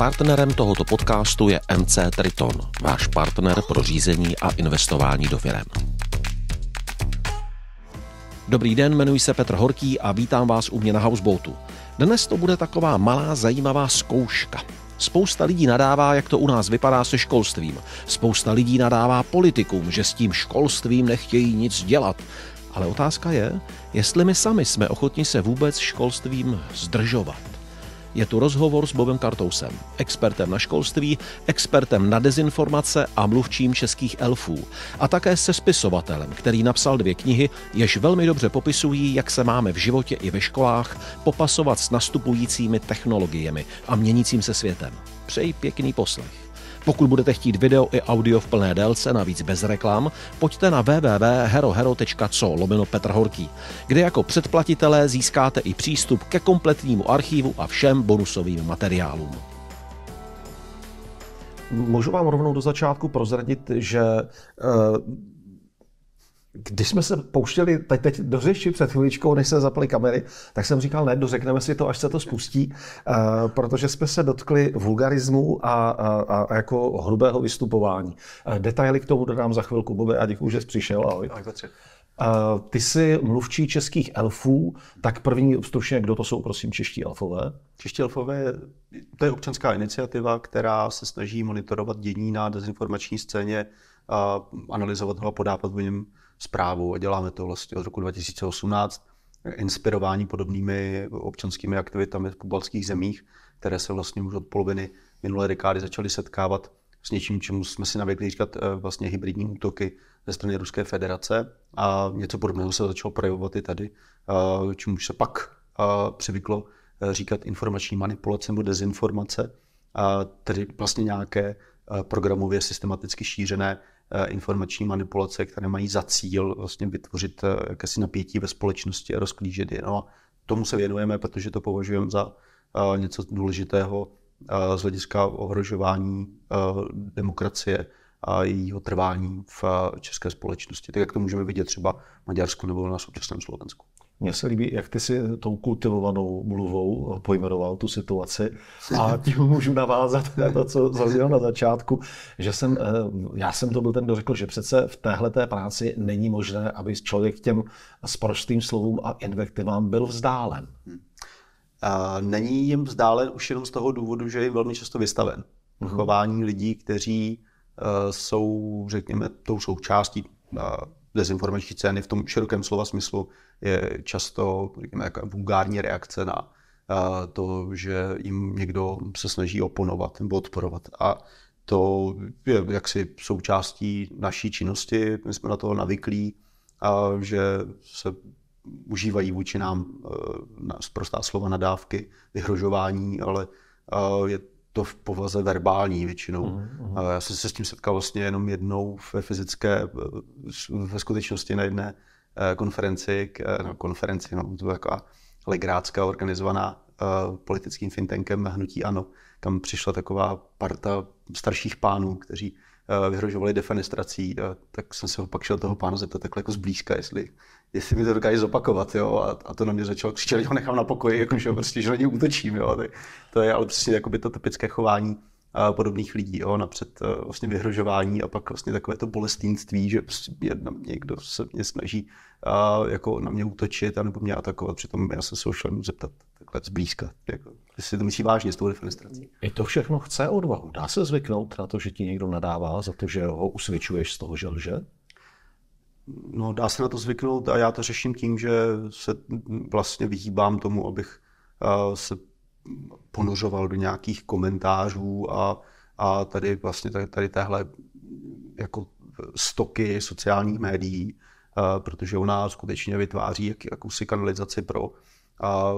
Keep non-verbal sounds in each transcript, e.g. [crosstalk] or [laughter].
Partnerem tohoto podcastu je MC Triton, váš partner pro řízení a investování do firm. Dobrý den, jmenuji se Petr Horký a vítám vás u mě na Houseboatu. Dnes to bude taková malá zajímavá zkouška. Spousta lidí nadává, jak to u nás vypadá se školstvím. Spousta lidí nadává politikům, že s tím školstvím nechtějí nic dělat. Ale otázka je, jestli my sami jsme ochotni se vůbec školstvím zdržovat. Je tu rozhovor s Bobem Kartousem, expertem na školství, expertem na dezinformace a mluvčím českých elfů. A také se spisovatelem, který napsal dvě knihy, jež velmi dobře popisují, jak se máme v životě i ve školách popasovat s nastupujícími technologiemi a měnícím se světem. Přeji pěkný poslech. Pokud budete chtít video i audio v plné délce, navíc bez reklam, pojďte na www.herohero.co lomeno Petr Horký, kde jako předplatitelé získáte i přístup ke kompletnímu archívu a všem bonusovým materiálům. Můžu vám rovnou do začátku prozradit, že eh, když jsme se pouštěli, teď, teď do řeči před chvíličkou, než se zapaly kamery, tak jsem říkal, ne, dořekneme si to, až se to spustí, uh, protože jsme se dotkli vulgarismu a, a, a jako hrubého vystupování. Uh, detaily k tomu dodám za chvilku. Bobe, a děkuji, že jsi přišel. Ahoj. Uh, ty jsi mluvčí českých elfů, tak první obstručně, kdo to jsou, prosím, čeští elfové? Čeští elfové, to je občanská iniciativa, která se snaží monitorovat dění na dezinformační scéně, a analyzovat ho a podávat v něm zprávu a děláme to vlastně od roku 2018, inspirování podobnými občanskými aktivitami v pobalských zemích, které se vlastně už od poloviny minulé dekády začaly setkávat s něčím, čemu jsme si navykli říkat eh, vlastně hybridní útoky ze strany Ruské federace a něco podobného se začalo projevovat i tady, eh, čemu se pak eh, přivyklo říkat informační manipulace nebo dezinformace, tedy vlastně nějaké programově systematicky šířené Eh, informační manipulace, které mají za cíl vlastně vytvořit eh, jakési napětí ve společnosti a rozklížit je. No a tomu se věnujeme, protože to považujeme za eh, něco důležitého z hlediska ohrožování demokracie a jejího trvání v české společnosti, tak jak to můžeme vidět třeba v Maďarsku nebo na současném Slovensku. Mně se líbí, jak ty si tou kultivovanou mluvou pojmenoval tu situaci a tím [laughs] můžu navázat na to, co zaznělo na začátku, že jsem, eh, já jsem to byl ten, kdo řekl, že přece v téhle té práci není možné, aby člověk těm sprostým slovům a invektivám byl vzdálen. Hmm. Není jim vzdálen už jenom z toho důvodu, že je velmi často vystaven. Hmm. Chování lidí, kteří eh, jsou, řekněme, tou součástí eh, dezinformační scény v tom širokém slova smyslu je často říkám, jaká vulgární reakce na to, že jim někdo se snaží oponovat nebo odporovat. A to je jaksi součástí naší činnosti, my jsme na to navyklí, a že se užívají vůči nám zprostá e, slova nadávky, vyhrožování, ale e, je to v povaze verbální většinou. Mm-hmm. Já jsem se s tím setkal vlastně jenom jednou ve fyzické, eh, ve skutečnosti na jedné eh, konferenci, eh, no, konferenci, no, to byla taková legrácká organizovaná politickým fintankem Hnutí Ano, kam přišla taková parta starších pánů, kteří vyhrožovali defenestrací, tak jsem se opak šel toho pána zeptat takhle jako zblízka, jestli jestli mi to dokáže zopakovat, jo, a, a to na mě začalo křičet, ho nechám na pokoji, jakože prostě, že na něj útočím, jo, tak to je ale přesně jakoby to typické chování a eh, podobných lidí, jo, napřed a eh, vlastně vyhrožování a pak vlastně takové to bolestínství, že jedna, prostě někdo se mě snaží a eh, jako na mě útočit a nebo mě atakovat, přitom já jsem se ho šel zeptat takhle zblízka, jako, jestli to myslí vážně s tou defenestrací. I to všechno chce odvahu. Dá se zvyknout na to, že ti někdo nadává za to, že ho usvědčuješ z toho, že lže? No, dá se na to zvyknout a já to řeším tím, že se vlastně vyhýbám tomu, abych eh, se ponořoval do nějakých komentářů a, a tady vlastně tady, tady téhle jako stoky sociálních médií, eh, protože ona skutečně vytváří jak, jakousi kanalizaci pro a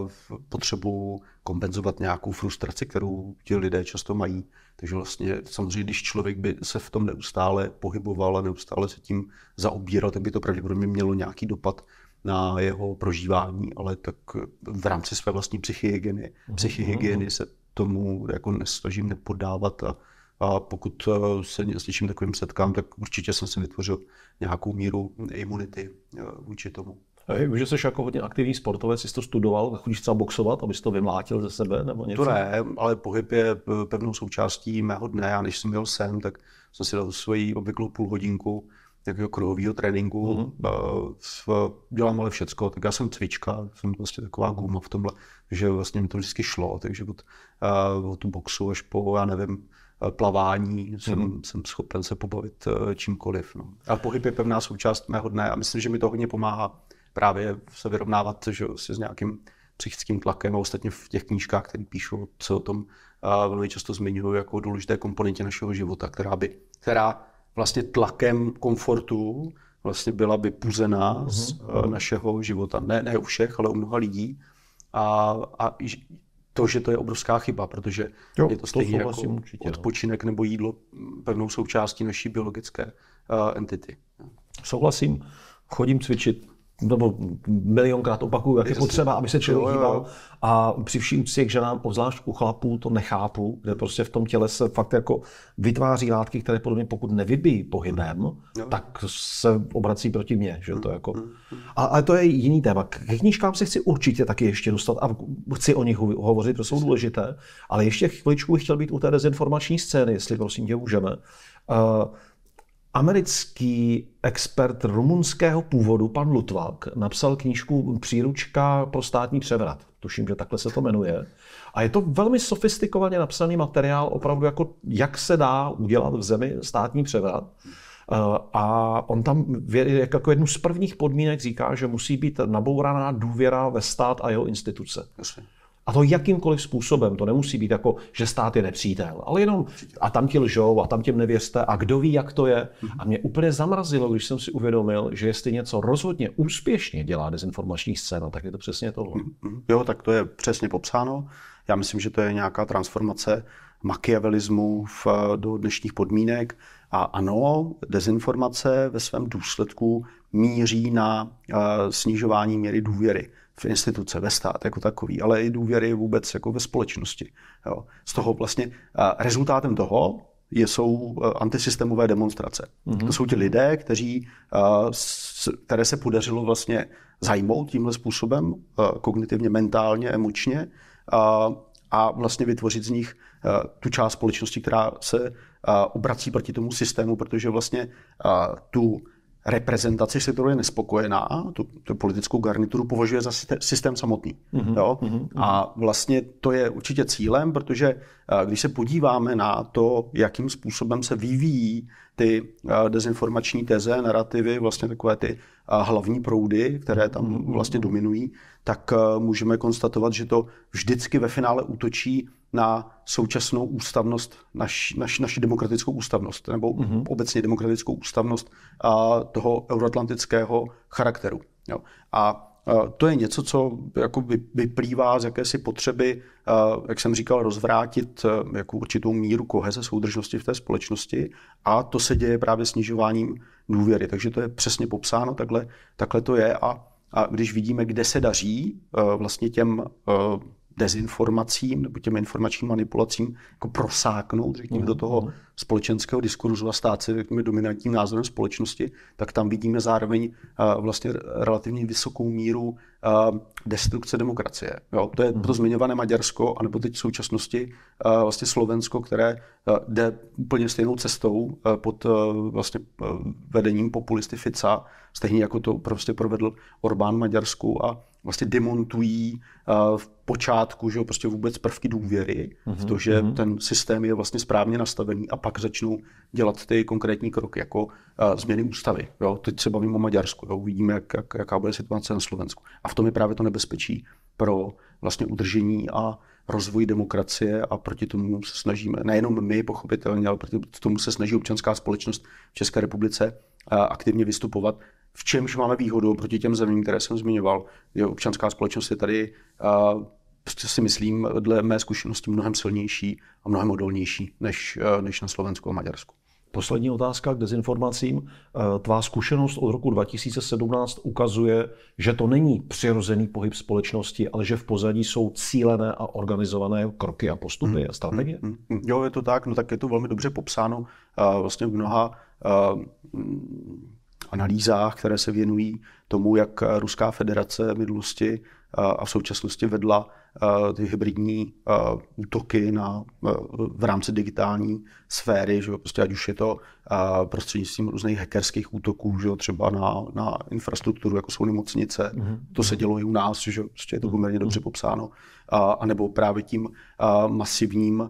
potřebu kompenzovat nějakou frustraci, kterou ti lidé často mají. Takže vlastně samozřejmě, když člověk by se v tom neustále pohyboval a neustále se tím zaobíral, tak by to pravděpodobně mělo nějaký dopad na jeho prožívání, ale tak v rámci své vlastní psychihygieny, mhm, psychihygieny mhm. se tomu jako nesnažím nepodávat a, a pokud e, se s něčím takovým setkám, tak určitě jsem si vytvořil nějakou míru imunity e, vůči tomu. Že jsi jako hodně aktivní sportovec, jsi to studoval, chodíš třeba boxovat, abys to vymlátil ze sebe nebo něco? To ne, ale pohyb je eh, pevnou součástí mého dne Já než jsem jel sem, tak jsem si dal svoji obvyklou půl hodinku takového kruhového tréninku. Mm-hmm. Dělám ale všecko, tak já jsem cvička, jsem vlastně taková guma v tomhle, že vlastně mi to vždycky šlo, takže od, eh, od tu boxu až po, já nevím, eh, plavání, jsem, hmm. jsem schopen se pobavit čímkoliv. No. A pohyb je pevná součást mého dne a myslím, že mi to hodně pomáhá právě se vyrovnávat že, se vlastně s nějakým psychickým tlakem a ostatně v těch knížkách, které píšu, se o tom eh, velmi často zmiňují jako důležité komponentě našeho života, která, by, která vlastně tlakem komfortu vlastně byla vypuzená by z mm-hmm. našeho života. Ne, ne u všech, ale u mnoha lidí. A, a to, že to je obrovská chyba, protože jo, je to stejně to jako určitě, no. odpočinek no. nebo jídlo mm, pevnou součástí naší biologické uh, entity. Souhlasím, chodím cvičit nebo milionkrát opakuju, jak je potřeba, aby se člověk hýbal. A při vším úctě k ženám, obzvlášť u chlapů, to nechápu, kde prostě v tom těle se fakt jako vytváří látky, které podle mě, pokud nevybíjí pohybem, jo. tak se obrací proti mně. Že to mm, jako. Mm, mm. A, ale to je jiný téma. K knížkám se chci určitě taky ještě dostat a chci o nich hovořit, protože jsou důležité. Ale ještě chviličku bych chtěl být u té dezinformační scény, jestli prosím tě můžeme. Uh, Americký expert rumunského původu, pan Lutvak, napsal knížku Příručka pro státní převrat. Tuším, že takhle se to jmenuje. A je to velmi sofistikovaně napsaný materiál, opravdu jako jak se dá udělat v zemi státní převrat. Eh, a on tam jako jednu z prvních podmínek říká, že musí být nabouraná důvěra ve stát a jeho instituce. Jasně. A to jakýmkoliv způsobem. To nemusí být jako, že stát je nepřítel, ale jenom a tam ti lžou a tam těm nevěřte a kdo ví, jak to je. Mhm. A mě úplně zamrazilo, když jsem si uvědomil, že jestli něco rozhodně úspěšně dělá dezinformační scéna, tak je to přesně tohle. Mhm, mhm. Jo, tak to je přesně popsáno. Já myslím, že to je nějaká transformace machiavelismu v, do dnešních podmínek. A ano, dezinformace ve svém důsledku míří na eh, snižování míry důvěry v instituce, ve stát jako takový, ale i důvěry vůbec jako ve společnosti. Jo. Z toho vlastně rezultátem toho je, jsou e, antisystémové demonstrace. Mm-hmm. To jsou ti lidé, kteří, které se podařilo vlastně zajmout tímhle způsobem, e, kognitivně, mentálně, emočně a vlastně vytvořit z nich e, tu část společnosti, která se obrací proti tomu systému, protože vlastně tu reprezentaci, se kterou je nespokojená, tu, tu politickou garnituru považuje za systém samotný. Mm-hmm. Jo? Mm-hmm. A vlastně to je určitě cílem, protože eh, když se podíváme na to, jakým způsobem se vyvíjí ty eh, dezinformační teze, narrativy, vlastně takové ty eh, hlavní proudy, které tam vlastně dominují, tak eh, můžeme konstatovat, že to vždycky ve finále útočí na současnou ústavnost, naš, naš, naši demokratickou ústavnost, nebo mm-hmm. obecně demokratickou ústavnost a, toho euroatlantického charakteru. Jo. A Eh, to je něco, co jako vyplývá z jakési potřeby, eh, jak jsem říkal, rozvrátit eh, jako určitou míru koheze soudržnosti v té společnosti a to se děje právě snižováním důvěry. Takže to je přesně popsáno, takhle, takhle to je a, a když vidíme, kde se daří vlastně těm dezinformacím nebo těm informačním manipulacím jako prosáknout, řekněme, do mhm. toho mhm. společenského diskurzu a stát se, řekněme, dominantním názorem společnosti, tak tam vidíme zároveň eh, vlastně relativně vysokou míru uh, destrukce demokracie. Jo, to je mhm. to zmiňované Maďarsko, anebo teď v současnosti uh, vlastně Slovensko, které uh, jde úplně stejnou cestou uh, pod uh, vlastně uh, vedením populisty Fica, stejně jako to prostě provedl Orbán Maďarsku a vlastně demontují uh, v počátku že jo, prostě vůbec prvky důvěry mm-hmm. v mhm, to, že mm-hmm. ten systém je vlastně správně nastavený a pak začnou dělat ty konkrétní kroky, jako uh, změny ústavy. Jo. Teď se bavím o Maďarsku, jo. uvidíme, jak, jak, jaká bude situace na Slovensku. A v tom je právě to nebezpečí pro vlastně udržení a rozvoj demokracie a proti tomu se snažíme, nejenom my pochopitelně, ale proti tomu se snaží občanská společnost v České republice aktivně vystupovat. V čemž máme výhodu proti těm zemím, které jsem zmiňoval, že občanská společnost je tady prostě si myslím, dle mé zkušenosti mnohem silnější a mnohem odolnější než, než na Slovensku a Maďarsku. Poslední otázka k dezinformacím. Eh, tvá zkušenost od roku 2017 ukazuje, že to není přirozený pohyb společnosti, ale že v pozadí jsou cílené a organizované kroky a postupy a hmm, strategie. Hmm, hmm, jo, je to tak, no tak je to velmi dobře popsáno eh, vlastně v mnoha eh, analýzách, které se věnují tomu, jak Ruská federace v minulosti a v současnosti vedla Eh, ty hybridní eh, útoky na, eh, v rámci digitální sféry, že jo, prostě ať už je to prostřednictvím různých hackerských útoků, že jo, třeba na, na infrastrukturu, jako jsou nemocnice, mm-hmm. to se dělo i u nás, že jo, prostě je to mhm. poměrně dobře mhm. popsáno, a, nebo právě tím masivním,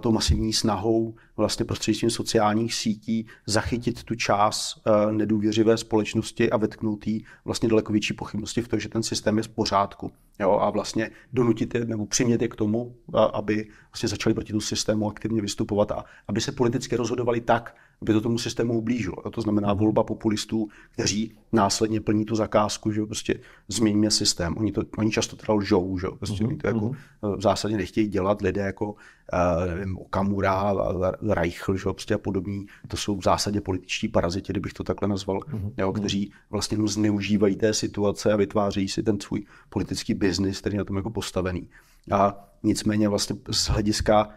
tou masivní snahou vlastně prostřednictvím sociálních sítí zachytit tu část eh, nedůvěřivé společnosti a vetknout jí vlastně daleko větší pochybnosti v tom, že ten systém je v pořádku. Jo, a vlastně donutit je nebo přimět je k tomu, eh, aby vlastně začali proti tomu systému aktivně vystupovat a aby se politicky rozhodovali tak, aby to tomu systému ublížilo. A to znamená volba populistů, kteří následně plní tu zakázku, že prostě změníme systém. Oni, to, oni často teda lžou, že prostě uh-huh, oni to jako mhm. v zásadě nechtějí dělat lidé jako eh, nevím, Okamura, eh, Reichl, že prostě a podobní. To jsou v zásadě političtí paraziti, kdybych to takhle nazval, uh-huh, jo, kteří vlastně zneužívají té situace a vytvářejí si ten svůj politický biznis, který je na tom jako postavený. A nicméně vlastně z hlediska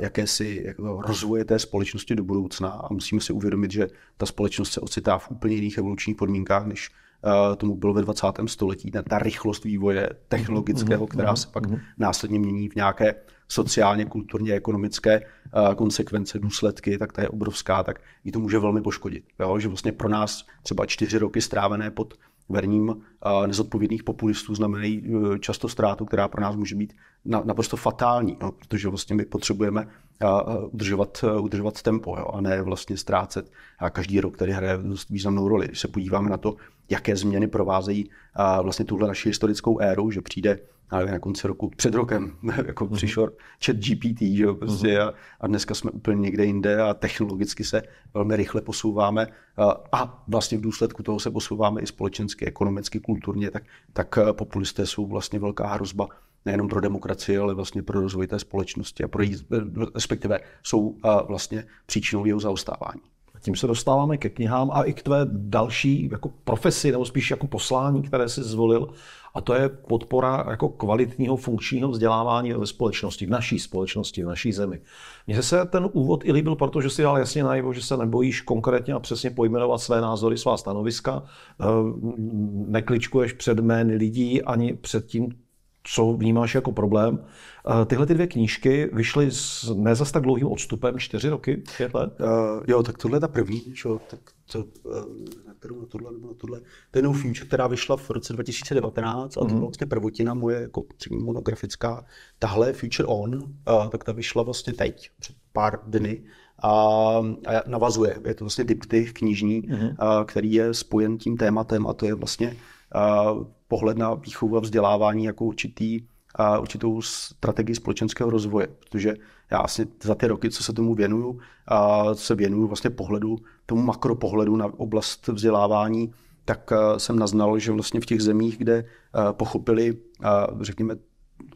jakési jako rozvoje té společnosti do budoucna a musíme si uvědomit, že ta společnost se ocitá v úplně jiných evolučních podmínkách, než eh, tomu bylo ve 20. století. Ta rychlost vývoje technologického, mhm, mhm, která mhm, se pak následně mění v nějaké sociálně, kulturně, ekonomické eh, konsekvence, důsledky, tak ta je obrovská, tak i to může velmi poškodit. Jo? Že vlastně pro nás třeba čtyři roky strávené pod verním nezodpovědných populistů znamenají e, často ztrátu, která pro nás může být naprosto fatální, no, protože vlastně my potřebujeme udržovat, e, udržovat tempo jo, a ne vlastně ztrácet. A každý rok tady hraje dost významnou roli. Když se podíváme na to, jaké změny provázejí vlastně tuhle naši historickou éru, že přijde ale na konci roku, před rokem, [laughs] jako mm-hmm. přišel chat GPT, že jo, prostě mm-hmm. a, a dneska jsme úplně někde jinde a technologicky se velmi rychle posouváme a, a vlastně v důsledku toho se posouváme i společensky, ekonomicky, kulturně, tak, tak eh, populisté jsou vlastně velká hrozba nejenom pro demokracii, ale vlastně pro rozvoj té společnosti a pro jí, eh, respektive jsou eh, vlastně příčinou jeho zaostávání tím se dostáváme ke knihám a i k tvé další jako profesi, nebo spíš jako poslání, které jsi zvolil, a to je podpora jako kvalitního funkčního vzdělávání ve společnosti, v naší společnosti, v naší zemi. Mně se ten úvod i líbil, protože si dal jasně najevo, že se nebojíš konkrétně a přesně pojmenovat své názory, svá stanoviska, ehm, nekličkuješ před jmény lidí ani před tím, co vnímáš jako problém. Eh, tyhle ty dvě knížky vyšly s ne zas tak dlouhým odstupem, čtyři roky, pět let? Uh, jo, tak tohle je ta první, čo, tak to, uh, eh, na kterou, na tohle, nebo na tohle. To je film, která vyšla v roce 2019 a to byla mhm. vlastně prvotina moje jako monografická. Tahle Future On, uh, tak ta vyšla vlastně teď, před pár dny a, a navazuje. Je to vlastně diptych knižní, mm. uh, který je spojen tím tématem a to je vlastně pohled na výchovu a vzdělávání jako určitý, a určitou strategii společenského rozvoje, protože já vlastně za ty roky, co se tomu věnuju, a se věnuju vlastně pohledu, tomu makropohledu na oblast vzdělávání, tak jsem naznal, že vlastně v těch zemích, kde pochopili, řekněme,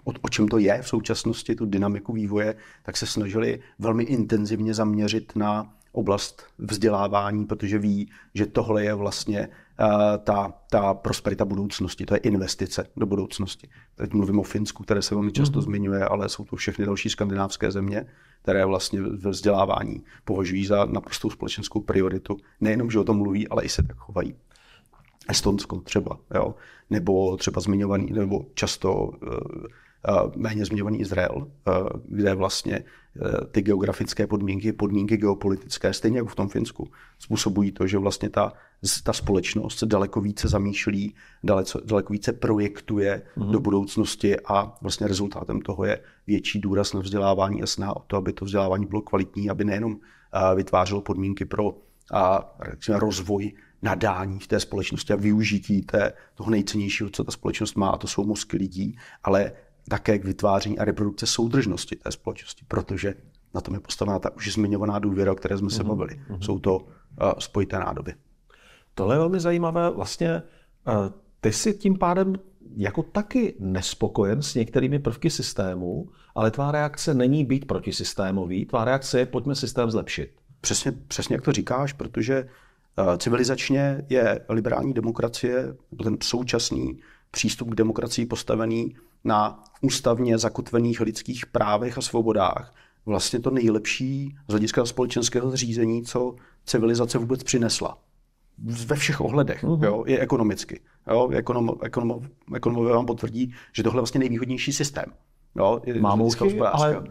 o, o čem to je v současnosti, tu dynamiku vývoje, tak se snažili velmi intenzivně zaměřit na oblast vzdělávání, protože ví, že tohle je vlastně Eh, ta, ta prosperita budoucnosti, to je investice do budoucnosti. Teď mluvím o Finsku, které se velmi často mm. zmiňuje, ale jsou to všechny další skandinávské země, které vlastně ve vzdělávání považují za naprostou společenskou prioritu. Nejenom, že o tom mluví, ale i se tak chovají. Estonsko třeba, jo? nebo třeba zmiňovaný, nebo často eh, Eh, méně zmiňovaný Izrael, eh, kde vlastně eh, ty geografické podmínky, podmínky geopolitické, stejně jako v tom Finsku, způsobují to, že vlastně ta, ta společnost se daleko více zamýšlí, daleko, daleko více projektuje mm-hmm. do budoucnosti a vlastně rezultátem toho je větší důraz na vzdělávání a snaha o to, aby to vzdělávání bylo kvalitní, aby nejenom vytvářelo podmínky pro a, řekněme, rozvoj nadání v té společnosti a využití té, toho nejcennějšího, co ta společnost má, a to jsou mozky lidí, ale také k vytváření a reprodukce soudržnosti té společnosti, protože na tom je postavená ta už zmiňovaná důvěra, o které jsme se mhm, bavili. Mm-hmm. Jsou to uh, spojité nádoby. Tohle je velmi zajímavé. Vlastně uh, ty si tím pádem jako taky nespokojen s některými prvky systému, ale tvá reakce není být protisystémový, tvá reakce je pojďme systém zlepšit. Přesně, přesně jak to říkáš, protože uh, civilizačně je liberální demokracie, ten současný přístup k demokracii postavený na ústavně zakotvených lidských právech a svobodách vlastně to nejlepší z hlediska společenského zřízení, co civilizace vůbec přinesla. Ve všech ohledech, uh-huh. jo, je ekonomicky. Jo, ekonom, ekonom, ekonomové vám potvrdí, že tohle je vlastně nejvýhodnější systém. Jo, Má mouchy, ale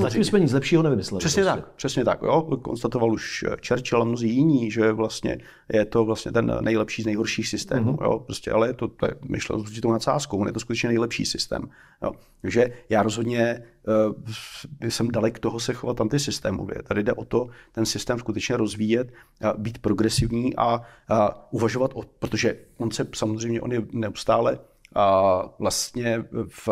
zatím jsme nic lepšího nevymysleli. Přesně prostě. tak, přesně tak. Jo. Konstatoval už eh, Churchill a mnozí jiní, že vlastně je to vlastně ten nejlepší z nejhorších systémů. Mm-hmm. Jo. Prostě, ale je to, to je myšlel s určitou nadsázkou, on je to skutečně nejlepší systém. Jo. Takže já rozhodně uh, jsem dalek toho se chovat antisystémově. Tady jde o to, ten systém skutečně rozvíjet, uh, být progresivní a uh, uvažovat, o, protože on se samozřejmě, on je neustále a vlastně v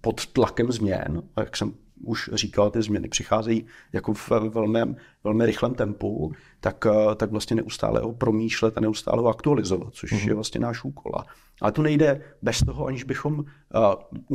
pod tlakem změn, jak jsem už říkal, ty změny přicházejí jako v velmi, velmi rychlém tempu, tak, eh, tak vlastně neustále ho promýšlet a neustále ho aktualizovat, což mm-hmm. je vlastně náš úkol. A to nejde bez toho, aniž bychom uh,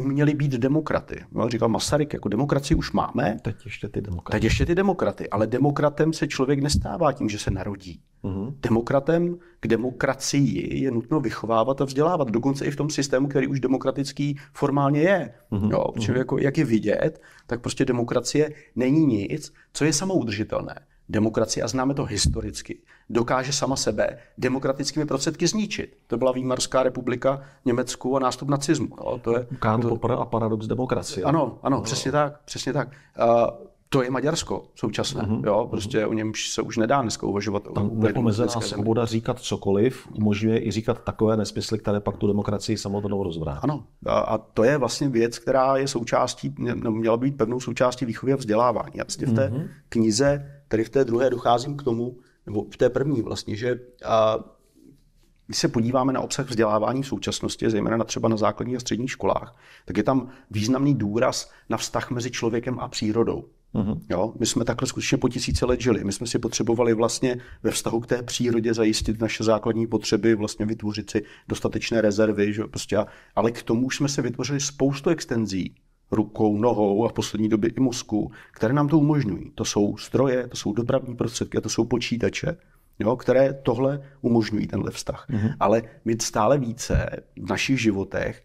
uměli být demokraty. No, říkal Masaryk, jako demokracii už máme. Teď ještě ty demokraty. Teď ještě ty demokraty, ale demokratem se člověk nestává tím, že se narodí. Uh-huh. Demokratem k demokracii je nutno vychovávat a vzdělávat, dokonce i v tom systému, který už demokratický formálně je. Uh-huh. Jo, uh-huh. jako, jak je vidět, tak prostě demokracie není nic, co je samoudržitelné. Demokracie, a známe to historicky, dokáže sama sebe demokratickými prostředky zničit. To byla Výmarská republika Německu a nástup nacismu. Jo, to je, Kant to... a paradox demokracie. Ano, ano, no. přesně tak. Přesně tak. Uh, to je Maďarsko současné. Mm-hmm. Jo, prostě mm-hmm. o něm se už nedá dneska uvažovat. Tam neomezená svoboda říkat cokoliv umožňuje i říkat takové nesmysly, které pak tu demokracii samotnou rozvrátí. Ano. A, a to je vlastně věc, která je součástí, no, měla být pevnou součástí výchovy a vzdělávání. Já vlastně v té mm-hmm. knize, tedy v té druhé, docházím k tomu, nebo v té první vlastně, že a, když se podíváme na obsah vzdělávání v současnosti, zejména na třeba na základních a středních školách, tak je tam významný důraz na vztah mezi člověkem a přírodou. Mm-hmm. Jo, my jsme takhle skutečně po tisíce let žili. My jsme si potřebovali vlastně ve vztahu k té přírodě zajistit naše základní potřeby, vlastně vytvořit si dostatečné rezervy, že prostě, ale k tomu už jsme se vytvořili spoustu extenzí rukou, nohou a v poslední době i mozku, které nám to umožňují. To jsou stroje, to jsou dopravní prostředky, to jsou počítače, jo, které tohle umožňují, tenhle vztah. Mm-hmm. Ale my stále více v našich životech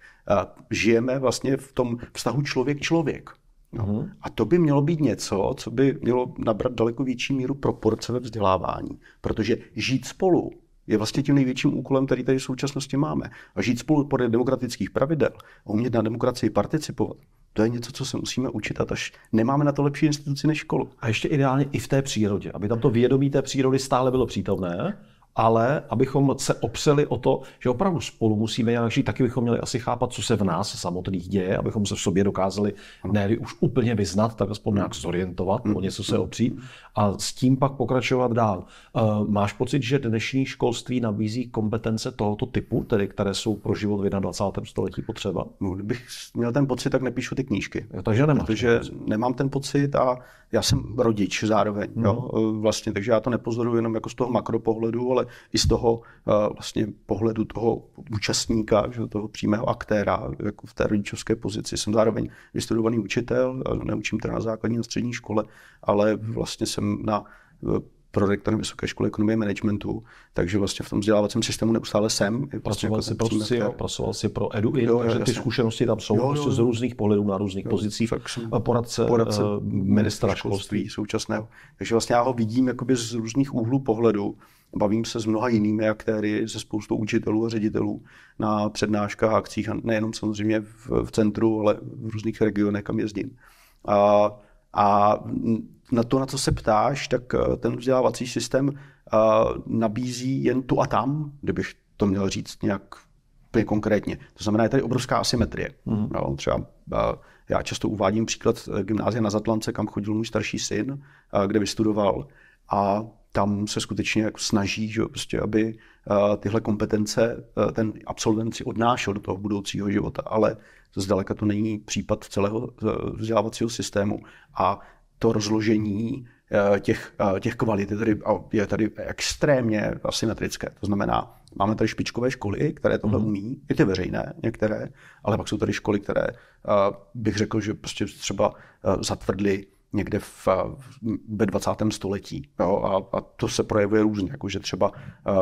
žijeme vlastně v tom vztahu člověk-člověk. No. Mm-hmm. A to by mělo být něco, co by mělo nabrat daleko větší míru proporce ve vzdělávání. Protože žít spolu je vlastně tím největším úkolem, který tady v současnosti máme. A žít spolu podle demokratických pravidel a umět na demokracii participovat, to je něco, co se musíme učit a až nemáme na to lepší instituci než školu. A ještě ideálně i v té přírodě, aby tam to vědomí té přírody stále bylo přítomné ale abychom se opřeli o to, že opravdu spolu musíme nějak žít, taky bychom měli asi chápat, co se v nás samotných děje, abychom se v sobě dokázali ne už úplně vyznat, tak aspoň nějak zorientovat, mm. o něco se opřít a s tím pak pokračovat dál. Eh, máš pocit, že dnešní školství nabízí kompetence tohoto typu, tedy které jsou pro život v 21. století potřeba? No, kdybych měl ten pocit, tak nepíšu ty knížky. Jo, takže nemáš. Protože nemám ten pocit a já jsem rodič zároveň, mm. jo, mhm. e, vlastně, takže já to nepozoruju jenom jako z toho makropohledu, ale i z toho e, vlastně pohledu toho účastníka, že toho přímého aktéra jako v té rodičovské pozici. Jsem zároveň vystudovaný učitel, e, neučím teda na základní a střední škole, ale vlastně jsem na prorektorem Vysoké školy ekonomie managementu, takže vlastně v tom vzdělávacím systému neustále jsem. Vlastně pracoval, jako jsi, pro, jsi, pracoval si pro Edu, jo, takže jo, ty zkušenosti tam jsou jo, jo, prostě jo. z různých pohledů na různých jo, pozicích. Poradce, poradce uh, ministra školství, školství současného. Takže vlastně já ho vidím jakoby z různých úhlů pohledu. Bavím se s mnoha jinými aktéry, se spoustou učitelů a ředitelů na přednáškách a akcích, nejenom samozřejmě v, v centru, ale v různých regionech, kam jezdím. A a na to, na co se ptáš, tak eh, ten vzdělávací systém eh, nabízí jen tu a tam, kdybych to měl říct nějak úplně konkrétně. To znamená, je tady obrovská asymetrie. Mm. No, třeba eh, já často uvádím příklad gymnázia na Zatlance, kam chodil můj starší syn, kde vystudoval. A tam se skutečně jako snaží, že prostě, aby eh, tyhle kompetence eh, ten absolvent si odnášel do toho budoucího života, ale zdaleka to není případ celého eh, vzdělávacího systému. A to rozložení těch, těch kvalit je tady, je tady extrémně asymetrické. To znamená, máme tady špičkové školy, které tohle mhm. umí, i ty veřejné některé, ale pak jsou tady školy, které bych řekl, že prostě třeba zatvrdly někde v, ve 20. století. Jo, a, a to se projevuje různě, jako že třeba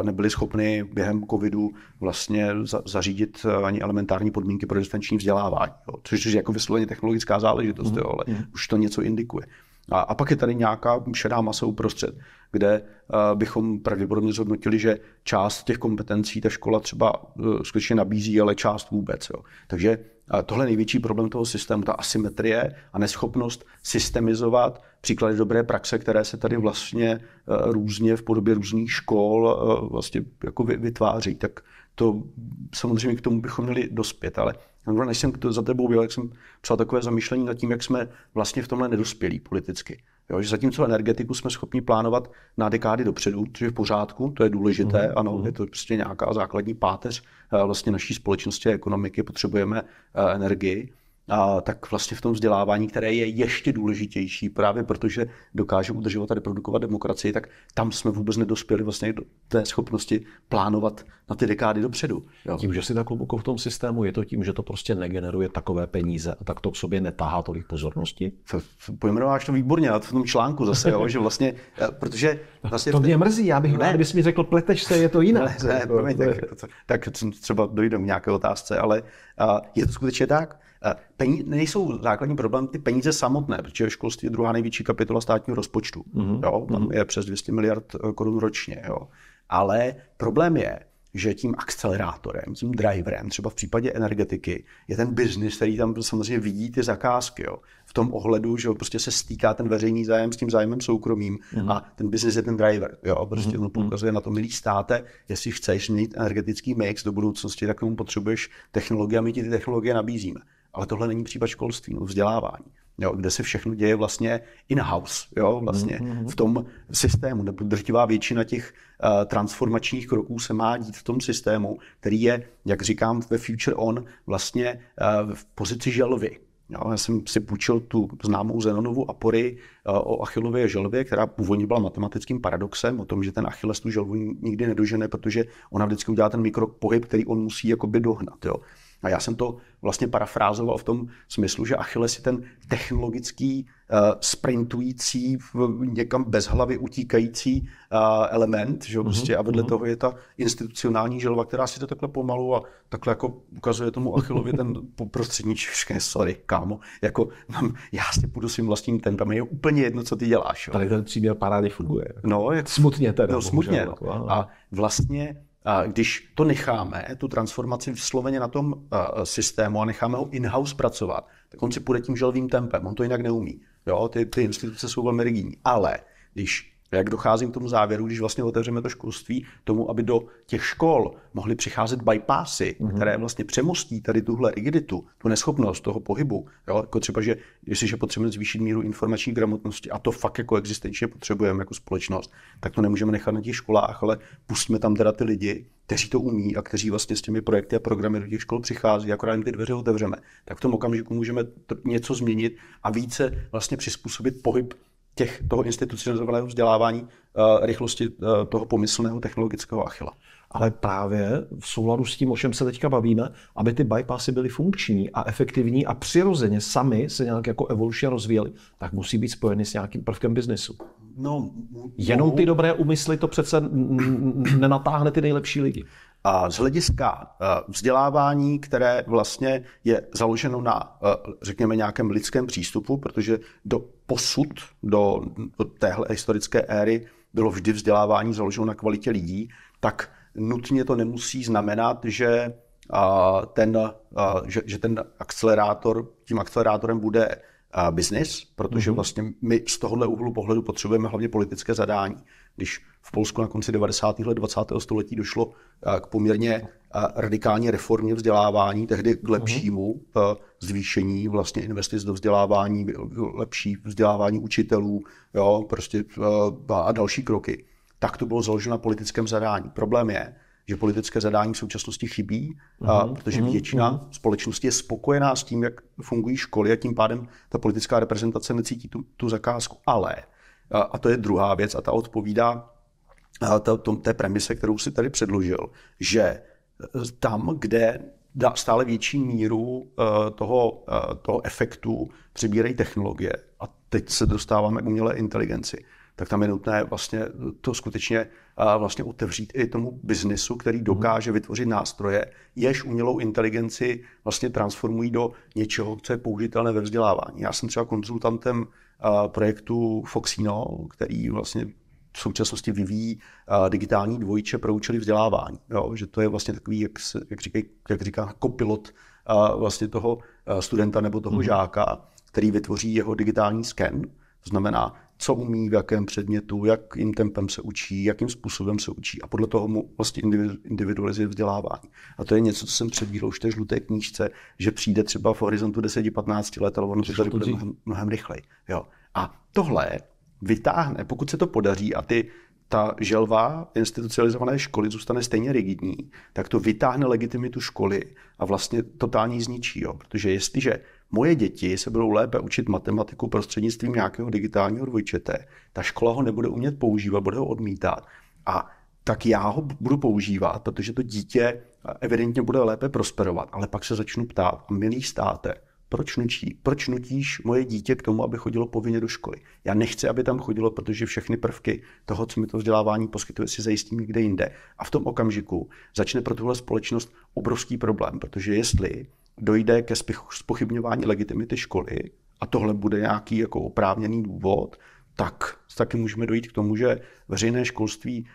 nebyli schopni během covidu vlastně za, zařídit ani elementární podmínky pro distanční vzdělávání, jo, což je jako vysloveně technologická záležitost, mhm. jo, ale mhm. už to něco indikuje. A, a pak je tady nějaká šedá masa uprostřed, kde uh, bychom pravděpodobně zhodnotili, že část těch kompetencí ta škola třeba uh, skutečně nabízí, ale část vůbec. Jo. Takže tohle je největší problém toho systému, ta asymetrie a neschopnost systemizovat příklady dobré praxe, které se tady vlastně eh, různě v podobě různých škol eh, vlastně jako vytváří. Tak to samozřejmě k tomu bychom měli dospět, ale než jsem za tebou byl, jak jsem psal takové zamýšlení nad tím, jak jsme vlastně v tomhle nedospělí politicky. Jo, že zatímco energetiku jsme schopni plánovat na dekády dopředu, což je v pořádku, to je důležité, mm. ano, mhm. je to prostě nějaká základní páteř eh, vlastně naší společnosti a ekonomiky, potřebujeme eh, energii, a tak vlastně v tom vzdělávání, které je ještě důležitější, právě protože dokáže udržovat a reprodukovat demokracii, tak tam jsme vůbec nedospěli vlastně do té schopnosti plánovat na ty dekády dopředu. Jo. Tím, že si tak hluboko v tom systému, je to tím, že to prostě negeneruje takové peníze a tak to k sobě netáhá tolik pozornosti? Pojmenováš to výborně, a v tom článku zase, jo, že vlastně, eh, protože... [laughs] Vlastně to mě mrzí, já bych ne. rád, kdybys mi řekl, pleteš se, je to jiné. Ne, ne, ne, tak, tak třeba dojdeme k nějaké otázce, ale je to skutečně tak. Eh, peníze, nejsou základní problém ty peníze samotné, protože školství je druhá největší kapitola státního rozpočtu. Mm-hmm. Jo, tam mhm. je přes 200 miliard eh, korun ročně. Jo. Ale problém je, že tím akcelerátorem, tím driverem, třeba v případě energetiky, je ten biznis, který tam samozřejmě vidí ty zakázky. Jo. V tom ohledu, že prostě se stýká ten veřejný zájem s tím zájmem soukromým mm. a ten biznis je ten driver. Jo. Prostě mm. on mhm. poukazuje na to, milý státe, jestli chceš změnit energetický mix do budoucnosti, tak tomu potřebuješ technologie a my ti ty technologie nabízíme. Ale tohle není případ školství, no, vzdělávání. Jo, kde se všechno děje vlastně in-house, jo, vlastně mm-hmm. v tom systému, nebo drtivá většina těch uh, transformačních kroků se má dít v tom systému, který je, jak říkám ve Future On, vlastně uh, v pozici želvy, Jo, já jsem si půjčil tu známou Zenonovu apory eh, o Achilově želvě, která původně byla matematickým paradoxem o tom, že ten Achilles tu želvu nikdy nedožene, protože ona vždycky udělá ten mikropohyb, který on musí jakoby dohnat. Jo. A já jsem to vlastně parafrázoval v tom smyslu, že Achilles je ten technologický, eh, sprintující, někam bez hlavy utíkající eh, element, že prostě mhm, a vedle mhm. toho je ta institucionální želva, která si to takhle pomalu a takhle jako ukazuje tomu Achillovi ten [laughs] prostředníček, sorry, kámo, jako já si půjdu svým vlastním tempem, je úplně jedno, co ty děláš. Jo. Tady ten příměr parády funguje. No, je, smutně teda. No, smutně. Bohužel, no. Jako, a vlastně když to necháme, tu transformaci vysloveně na tom eh, systému a necháme ho in-house pracovat, tak on si půjde tím želvým tempem, on to jinak neumí. Jo, ty, ty instituce jsou velmi rigidní. Ale když jak docházím k tomu závěru, když vlastně otevřeme to školství tomu, aby do těch škol mohly přicházet bypassy, mm-hmm. které vlastně přemostí tady tuhle rigiditu, tu neschopnost toho pohybu. Jo? Jako třeba, že jestliže potřebujeme zvýšit míru informační gramotnosti, a to fakt jako existenčně potřebujeme jako společnost, tak to nemůžeme nechat na těch školách, ale pustíme tam teda ty lidi, kteří to umí a kteří vlastně s těmi projekty a programy do těch škol přichází, akorát jim ty dveře otevřeme, tak v tom okamžiku můžeme něco změnit a více vlastně přizpůsobit pohyb těch, toho institucionalizovaného vzdělávání eh, rychlosti eh, toho pomyslného technologického achila. Ale právě v souladu s tím, o čem se teďka bavíme, aby ty bypassy byly funkční a efektivní a přirozeně sami se nějak jako evolučně rozvíjely, tak musí být spojeny s nějakým prvkem biznesu. No, Jenom no. ty dobré úmysly to přece nenatáhne ty nejlepší lidi. A z hlediska eh, vzdělávání, které vlastně je založeno na, řekněme, nějakém lidském přístupu, protože do posud do, do téhle historické éry, bylo vždy vzdělávání založeno na kvalitě lidí, tak nutně to nemusí znamenat, že ten, že, že ten akcelerátor, tím akcelerátorem bude biznis, protože mhm. vlastně my z tohohle úhlu pohledu potřebujeme hlavně politické zadání. Když v Polsku na konci 90. let 20. století došlo eh, k poměrně eh, radikální reformě vzdělávání, tehdy k lepšímu eh, zvýšení vlastně investic do vzdělávání, lepší vzdělávání učitelů jo, prostě a další kroky. Tak to bylo založeno na politickém zadání. Problém je, že politické zadání v současnosti chybí, uh-huh, a, mhm, protože mhm, většina uh-huh. společnosti je spokojená s tím, jak fungují školy a tím pádem ta politická reprezentace necítí tu, tu zakázku. Ale, a, a to je druhá věc a ta odpovídá to, to, té premise, kterou si tady předložil, že eh, tam, kde dá stále větší míru eh, toho, eh, toho efektu přibírají technologie, a teď se dostáváme k umělé inteligenci, tak tam je nutné vlastně to skutečně vlastně otevřít i tomu biznesu, který mhm. dokáže vytvořit nástroje, jež umělou inteligenci vlastně transformují do něčeho, co je použitelné ve vzdělávání. Já jsem třeba konzultantem projektu Foxino, který vlastně v současnosti vyvíjí digitální dvojče pro účely vzdělávání. Jo, že to je vlastně takový, jak, se, jak, říkaj, jak říká kopilot vlastně toho studenta nebo toho mm-hmm. žáka, který vytvoří jeho digitální sken. To znamená, co umí, v jakém předmětu, jakým tempem se učí, jakým způsobem se učí a podle toho mu vlastně individualizuje vzdělávání. A to je něco, co jsem předvídal už v té žluté knížce, že přijde třeba v horizontu 10-15 let, ale ono to tady bude mnohem, mnohem rychleji. Jo. A tohle vytáhne, pokud se to podaří a ty ta želva institucionalizované školy zůstane stejně rigidní, tak to vytáhne legitimitu školy a vlastně totální zničí. Jo. Protože jestliže moje děti se budou lépe učit matematiku prostřednictvím nějakého digitálního dvojčete, ta škola ho nebude umět používat, bude ho odmítat. A tak já ho budu používat, protože to dítě evidentně bude lépe prosperovat. Ale pak se začnu ptát, milý státe, proč, nutí, proč nutíš moje dítě k tomu, aby chodilo povinně do školy? Já nechci, aby tam chodilo, protože všechny prvky toho, co mi to vzdělávání poskytuje, si zajistím někde jinde. A v tom okamžiku začne pro tuhle společnost obrovský problém, protože jestli dojde ke spochybňování legitimity školy, a tohle bude nějaký jako oprávněný důvod, tak taky můžeme dojít k tomu, že veřejné školství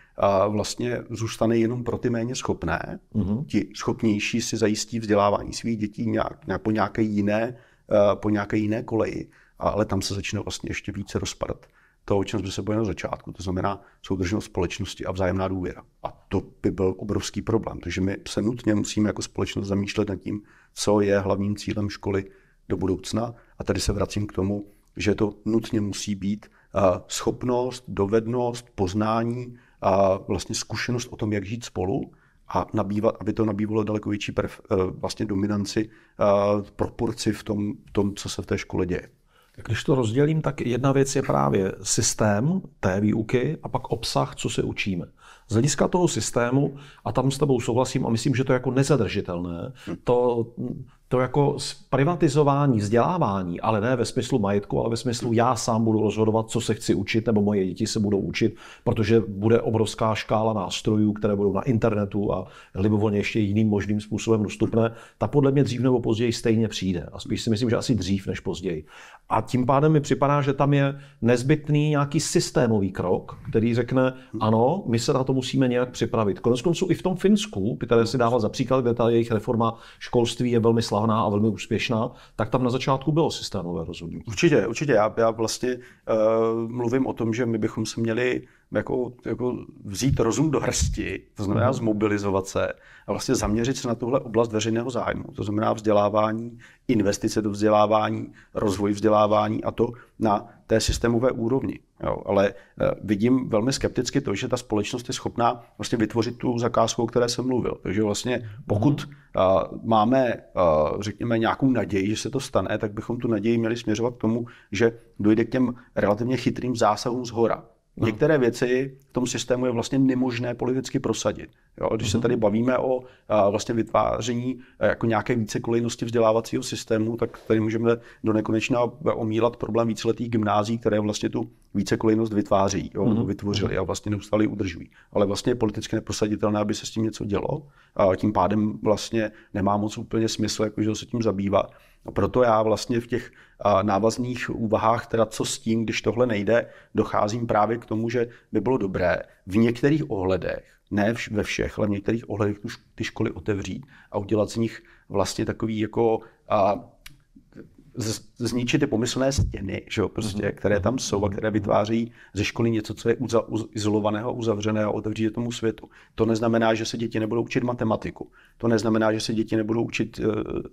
vlastně zůstane jenom pro ty méně schopné. Mm-hmm. Ti schopnější si zajistí vzdělávání svých dětí nějak, nějak, po, nějaké jiné, po nějaké jiné koleji, ale tam se začne vlastně ještě více rozpadat to, o čem jsme se bojili na začátku, to znamená soudržnost společnosti a vzájemná důvěra. A to by byl obrovský problém. Takže my se nutně musíme jako společnost zamýšlet nad tím, co je hlavním cílem školy do budoucna. A tady se vracím k tomu, že to nutně musí být schopnost, dovednost, poznání a vlastně zkušenost o tom, jak žít spolu a nabývat, aby to nabývalo daleko větší prv, eh, vlastně dominanci, eh, proporci v tom, tom, co se v té škole děje. Když to rozdělím, tak jedna věc je právě systém té výuky a pak obsah, co se učíme. Z hlediska toho systému, a tam s tebou souhlasím a myslím, že to je jako nezadržitelné, hm. to to jako privatizování vzdělávání, ale ne ve smyslu majetku, ale ve smyslu já sám budu rozhodovat, co se chci učit, nebo moje děti se budou učit, protože bude obrovská škála nástrojů, které budou na internetu a libovolně ještě jiným možným způsobem dostupné, ta podle mě dřív nebo později stejně přijde. A spíš si myslím, že asi dřív než později. A tím pádem mi připadá, že tam je nezbytný nějaký systémový krok, který řekne, ano, my se na to musíme nějak připravit. Konec konců i v tom Finsku, které si dává za příklad, kde ta jejich reforma školství je velmi slabá slavná a velmi úspěšná, tak tam na začátku bylo systémové rozhodnutí. Určitě, určitě. Já, já vlastně uh, mluvím o tom, že my bychom se měli jako, jako vzít rozum do hrsti, to znamená mhm. zmobilizovat se a vlastně zaměřit se na tuhle oblast veřejného zájmu. To znamená vzdělávání, investice do vzdělávání, rozvoj vzdělávání a to na té systémové úrovni. Jo, ale eh, vidím velmi skepticky to, že ta společnost je schopná vlastně vytvořit tu zakázku, o které jsem mluvil. Takže vlastně pokud uh, máme, uh, řekněme, nějakou naději, že se to stane, tak bychom tu naději měli směřovat k tomu, že dojde k těm relativně chytrým zásahům z hora. No. Některé věci v tom systému je vlastně nemožné politicky prosadit. Jo, když se mhm. tady bavíme o a, vlastně vytváření a, jako nějaké vícekolejnosti vzdělávacího systému, tak tady můžeme do nekonečna omílat problém víceletých gymnází, které vlastně tu vícekolejnost vytváří, jo, mm-hmm. vytvořili a vlastně neustále udržují. Ale vlastně je politicky neprosaditelné, aby se s tím něco dělo. A tím pádem vlastně nemá moc úplně smysl, jakože se tím zabývat. A proto já vlastně v těch návazných úvahách, teda co s tím, když tohle nejde, docházím právě k tomu, že by bylo dobré v některých ohledech, ne ve všech, ale v některých ohledech ty školy otevřít a udělat z nich vlastně takový jako zničit ty pomyslné stěny, že jo, prostě, mm-hmm. které tam jsou a mhm. které vytváří ze školy něco, co je uza, uz, izolovaného, uzavřeného, otevřít tomu světu. To neznamená, že se děti nebudou učit matematiku. To neznamená, že se děti nebudou učit uh,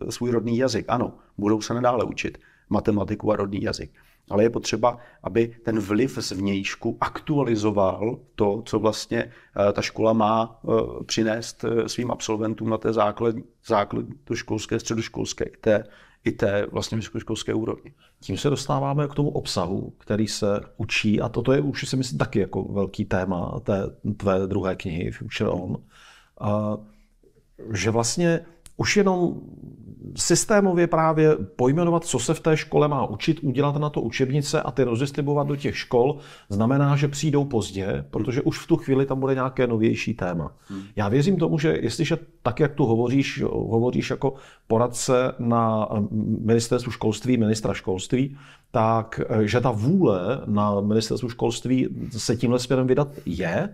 svůj rodný jazyk. Ano, budou se nadále učit matematiku a rodný jazyk. Ale je potřeba, aby ten vliv z vnějšku aktualizoval to, co vlastně eh, ta škola má eh, přinést svým absolventům na té základní základ to školské, středoškolské, té i té vlastně vysokoškolské úrovni. Tím se dostáváme k tomu obsahu, který se učí, a toto je už si myslím taky jako velký téma té tvé druhé knihy Future On, a, že vlastně už jenom systémově právě pojmenovat, co se v té škole má učit, udělat na to učebnice a ty rozdistribovat do těch škol, znamená, že přijdou pozdě, protože už v tu chvíli tam bude nějaké novější téma. Já věřím tomu, že jestliže tak, jak tu hovoříš, hovoříš jako poradce na ministerstvu školství, ministra školství, tak eh, že ta vůle na ministerstvu školství se tímhle směrem vydat je,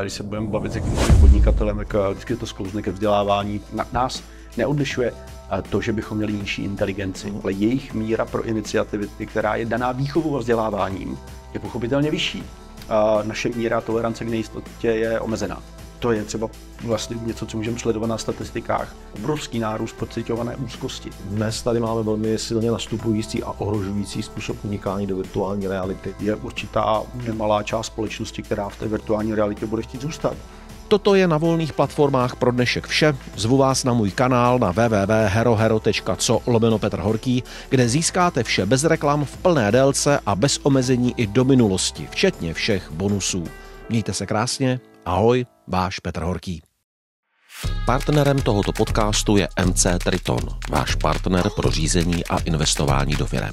když se budeme bavit s jakýmkoliv podnikatelem, tak eh, vždycky to sklouzne ke vzdělávání. Na nás neodlišuje eh, to, že bychom měli nižší inteligenci, mm. ale jejich míra pro iniciativity, která je daná výchovou a vzděláváním, je pochopitelně vyšší. A naše míra tolerance k nejistotě je omezená. To je třeba vlastně něco, co můžeme sledovat na statistikách. Obrovský nárůst pocitované úzkosti. Dnes tady máme velmi silně nastupující a ohrožující způsob unikání do virtuální reality. Je určitá nemalá část společnosti, která v té virtuální realitě bude chtít zůstat. Toto je na volných platformách pro dnešek vše. Zvu vás na můj kanál na www.herohero.co lomeno Petr Horký, kde získáte vše bez reklam v plné délce a bez omezení i do minulosti, včetně všech bonusů. Mějte se krásně, ahoj, váš Petr Horký. Partnerem tohoto podcastu je MC Triton, váš partner pro řízení a investování do firem.